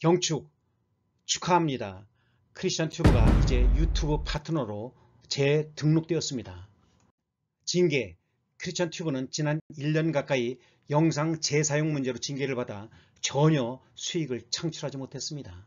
경축 축하합니다. 크리스천 튜브가 이제 유튜브 파트너로 재등록되었습니다. 징계 크리스천 튜브는 지난 1년 가까이 영상 재사용 문제로 징계를 받아 전혀 수익을 창출하지 못했습니다.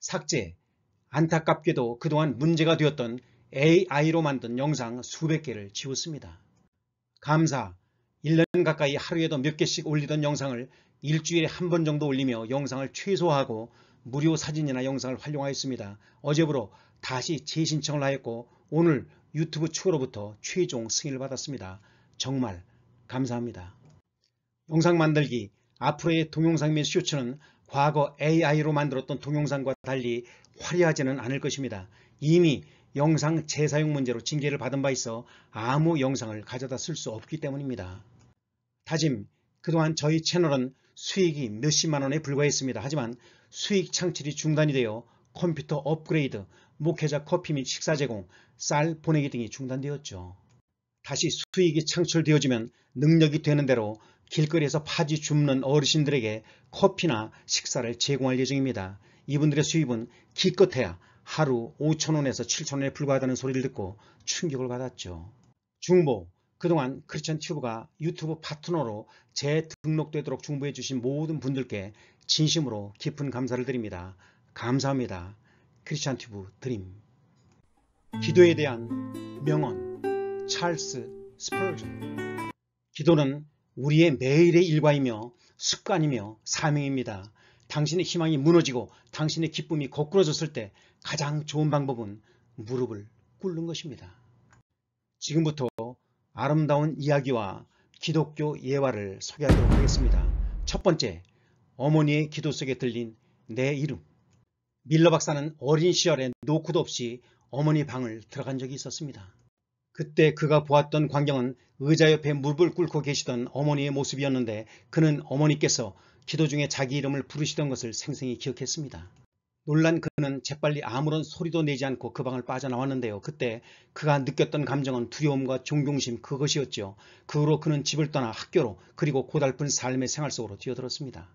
삭제 안타깝게도 그동안 문제가 되었던 AI로 만든 영상 수백 개를 지웠습니다. 감사 1년 가까이 하루에도 몇 개씩 올리던 영상을 일주일에 한 번 정도 올리며 영상을 최소화하고 무료 사진이나 영상을 활용하였습니다. 어제부로 다시 재신청을 하였고 오늘 유튜브 측으로부터 최종 승인을 받았습니다. 정말 감사합니다. 영상 만들기 앞으로의 동영상 및 쇼츠는 과거 AI로 만들었던 동영상과 달리 화려하지는 않을 것입니다. 이미 영상 재사용 문제로 징계를 받은 바 있어 아무 영상을 가져다 쓸 수 없기 때문입니다. 다짐, 그동안 저희 채널은 수익이 몇십만 원에 불과했습니다. 하지만 수익 창출이 중단이 되어 컴퓨터 업그레이드, 목회자 커피 및 식사 제공, 쌀 보내기 등이 중단되었죠. 다시 수익이 창출되어지면 능력이 되는 대로 길거리에서 파지 줍는 어르신들에게 커피나 식사를 제공할 예정입니다. 이분들의 수입은 기껏해야 하루 5천원에서 7천원에 불과하다는 소리를 듣고 충격을 받았죠. 중보, 그동안 크리스천 튜브가 유튜브 파트너로 재등록되도록 중보해 주신 모든 분들께 진심으로 깊은 감사를 드립니다. 감사합니다. 크리스천 튜브 드림 기도에 대한 명언 찰스 스펄전 기도는 우리의 매일의 일과이며 습관이며 사명입니다. 당신의 희망이 무너지고 당신의 기쁨이 거꾸러졌을 때 가장 좋은 방법은 무릎을 꿇는 것입니다. 지금부터 아름다운 이야기와 기독교 예화를 소개하도록 하겠습니다. 첫 번째, 어머니의 기도 속에 들린 내 이름 밀러 박사는 어린 시절에 노크도 없이 어머니 방을 들어간 적이 있었습니다. 그때 그가 보았던 광경은 의자 옆에 무릎을 꿇고 계시던 어머니의 모습이었는데 그는 어머니께서 기도 중에 자기 이름을 부르시던 것을 생생히 기억했습니다. 놀란 그는 재빨리 아무런 소리도 내지 않고 그 방을 빠져나왔는데요. 그때 그가 느꼈던 감정은 두려움과 존경심 그것이었지요. 그 후로 그는 집을 떠나 학교로 그리고 고달픈 삶의 생활 속으로 뛰어들었습니다.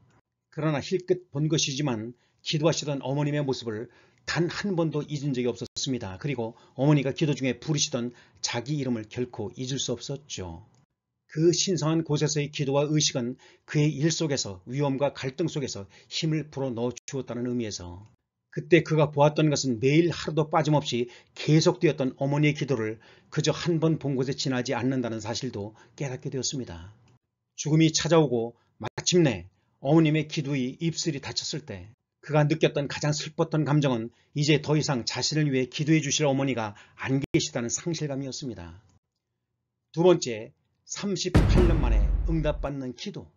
그러나 힐끗 본 것이지만 기도하시던 어머님의 모습을 단 한 번도 잊은 적이 없었습니다. 그리고 어머니가 기도 중에 부르시던 자기 이름을 결코 잊을 수 없었죠. 그 신성한 곳에서의 기도와 의식은 그의 일 속에서 위험과 갈등 속에서 힘을 불어넣어 주었다는 의미에서 그때 그가 보았던 것은 매일 하루도 빠짐없이 계속되었던 어머니의 기도를 그저 한 번 본 곳에 지나지 않는다는 사실도 깨닫게 되었습니다. 죽음이 찾아오고 마침내 어머님의 기도의 입술이 다쳤을 때 그가 느꼈던 가장 슬펐던 감정은 이제 더 이상 자신을 위해 기도해 주실 어머니가 안 계시다는 상실감이었습니다. 두 번째, 38년 만에 응답받는 기도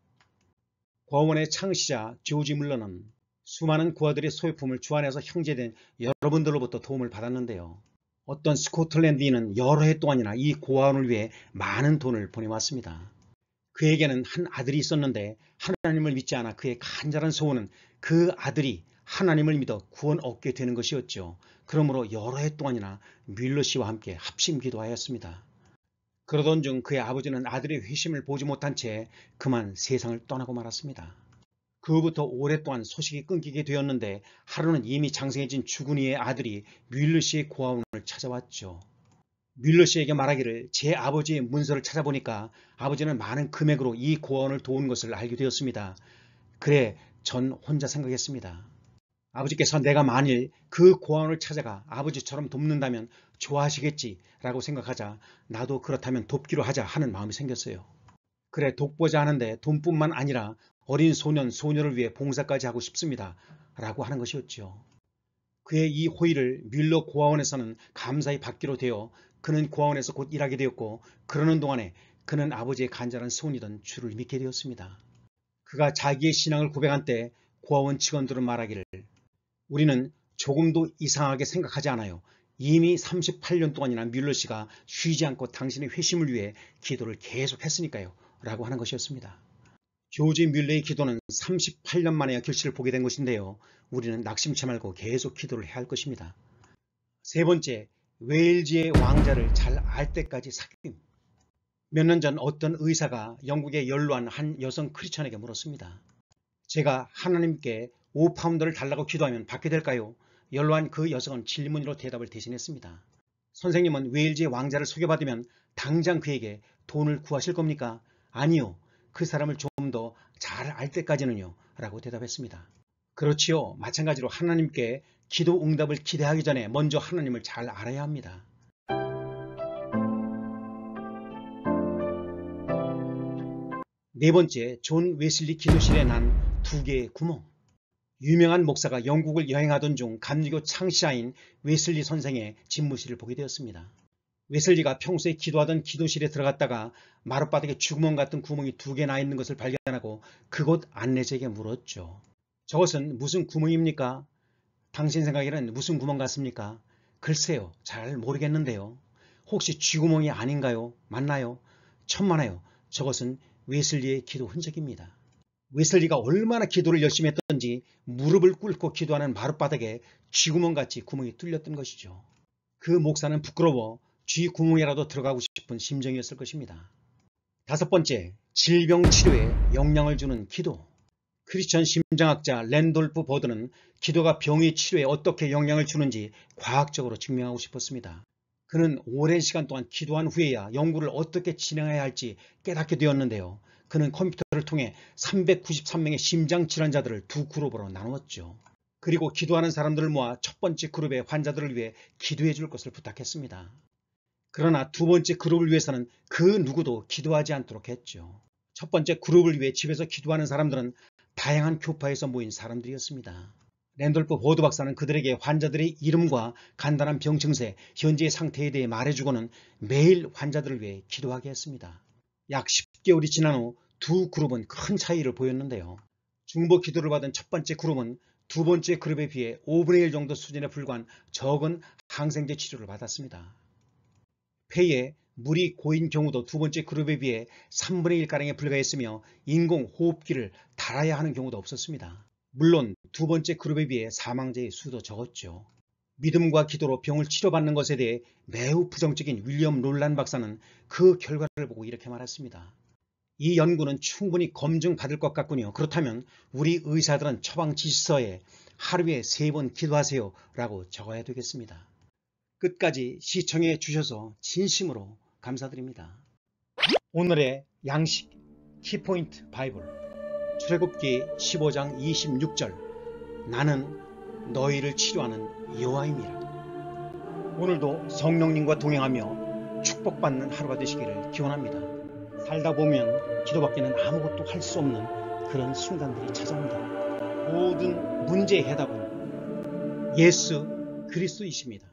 고원의 창시자 조지 물러는 수많은 구아들의 소유품을 주안해서 형제된 여러분들로부터 도움을 받았는데요. 어떤 스코틀랜드인은 여러 해 동안이나 이 고아원을 위해 많은 돈을 보내왔습니다. 그에게는 한 아들이 있었는데 하나님을 믿지 않아 그의 간절한 소원은 그 아들이 하나님을 믿어 구원 얻게 되는 것이었죠. 그러므로 여러 해 동안이나 밀러 씨와 함께 합심 기도하였습니다. 그러던 중 그의 아버지는 아들의 회심을 보지 못한 채 그만 세상을 떠나고 말았습니다. 그 후부터 오랫동안 소식이 끊기게 되었는데 하루는 이미 장성해진 주군이의 아들이 뮬러 씨의 고아원을 찾아왔죠. 뮬러 씨에게 말하기를 제 아버지의 문서를 찾아보니까 아버지는 많은 금액으로 이 고아원을 도운 것을 알게 되었습니다. 그래 전 혼자 생각했습니다. 아버지께서 내가 만일 그 고아원을 찾아가 아버지처럼 돕는다면 좋아하시겠지라고 생각하자 나도 그렇다면 돕기로 하자 하는 마음이 생겼어요. 그래 돕보자 하는데 돈뿐만 아니라 어린 소년, 소녀를 위해 봉사까지 하고 싶습니다. 라고 하는 것이었지요. 그의 이 호의를 뮬러 고아원에서는 감사히 받기로 되어 그는 고아원에서 곧 일하게 되었고 그러는 동안에 그는 아버지의 간절한 소원이던 주를 믿게 되었습니다. 그가 자기의 신앙을 고백한 때 고아원 직원들은 말하기를 우리는 조금도 이상하게 생각하지 않아요. 이미 38년 동안이나 뮬러 씨가 쉬지 않고 당신의 회심을 위해 기도를 계속했으니까요. 라고 하는 것이었습니다. 조지 뮬레의 기도는 38년 만에 결실을 보게 된 것인데요. 우리는 낙심치 말고 계속 기도를 해야 할 것입니다. 세 번째, 웨일즈의 왕자를 잘 알 때까지 사귐. 몇 년 전 어떤 의사가 영국의 연로한 한 여성 크리스천에게 물었습니다. 제가 하나님께 5파운드를 달라고 기도하면 받게 될까요? 연로한 그 여성은 질문으로 대답을 대신했습니다. 선생님은 웨일즈의 왕자를 소개받으면 당장 그에게 돈을 구하실 겁니까? 아니요. 그 사람을 더잘알 때까지는요. 라고 대답했습니다. 그렇지요. 마찬가지로 하나님께 기도 응답을 기대하기 전에 먼저 하나님을 잘 알아야 합니다. 네 번째, 존 웨슬리 기도실에 난 두 개의 구멍. 유명한 목사가 영국을 여행하던 중 감리교 창시자인 웨슬리 선생의 집무실을 보게 되었습니다. 웨슬리가 평소에 기도하던 기도실에 들어갔다가 마룻바닥에 주구멍 같은 구멍이 두 개나 있는 것을 발견하고 그곳 안내자에게 물었죠. 저것은 무슨 구멍입니까? 당신 생각에는 무슨 구멍 같습니까? 글쎄요. 잘 모르겠는데요. 혹시 쥐구멍이 아닌가요? 맞나요? 천만에요. 저것은 웨슬리의 기도 흔적입니다. 웨슬리가 얼마나 기도를 열심히 했던지 무릎을 꿇고 기도하는 마룻바닥에 쥐구멍같이 구멍이 뚫렸던 것이죠. 그 목사는 부끄러워 쥐구멍이라도 들어가고 싶은 심정이었을 것입니다. 다섯 번째, 질병 치료에 영향을 주는 기도. 크리스천 심장학자 랜돌프 보드는 기도가 병의 치료에 어떻게 영향을 주는지 과학적으로 증명하고 싶었습니다. 그는 오랜 시간 동안 기도한 후에야 연구를 어떻게 진행해야 할지 깨닫게 되었는데요. 그는 컴퓨터를 통해 393명의 심장 질환자들을 두 그룹으로 나누었죠. 그리고 기도하는 사람들을 모아 첫 번째 그룹의 환자들을 위해 기도해 줄 것을 부탁했습니다. 그러나 두 번째 그룹을 위해서는 그 누구도 기도하지 않도록 했죠. 첫 번째 그룹을 위해 집에서 기도하는 사람들은 다양한 교파에서 모인 사람들이었습니다. 랜돌프 보드 박사는 그들에게 환자들의 이름과 간단한 병 증세, 현재의 상태에 대해 말해주고는 매일 환자들을 위해 기도하게 했습니다. 약 10개월이 지난 후 두 그룹은 큰 차이를 보였는데요. 중복 기도를 받은 첫 번째 그룹은 두 번째 그룹에 비해 5분의 1 정도 수준에 불과한 적은 항생제 치료를 받았습니다. 폐에 물이 고인 경우도 두 번째 그룹에 비해 3분의 1가량에 불과했으며 인공호흡기를 달아야 하는 경우도 없었습니다. 물론 두 번째 그룹에 비해 사망자의 수도 적었죠. 믿음과 기도로 병을 치료받는 것에 대해 매우 부정적인 윌리엄 롤란 박사는 그 결과를 보고 이렇게 말했습니다. 이 연구는 충분히 검증받을 것 같군요. 그렇다면 우리 의사들은 처방 지서에 하루에 세 번 기도하세요 라고 적어야 되겠습니다. 끝까지 시청해 주셔서 진심으로 감사드립니다. 오늘의 양식 키포인트 바이블 출애굽기 15장 26절 나는 너희를 치료하는 여호와입니다. 오늘도 성령님과 동행하며 축복받는 하루가 되시기를 기원합니다. 살다 보면 기도밖에는 아무것도 할 수 없는 그런 순간들이 찾아옵니다. 모든 문제의 해답은 예수 그리스도이십니다.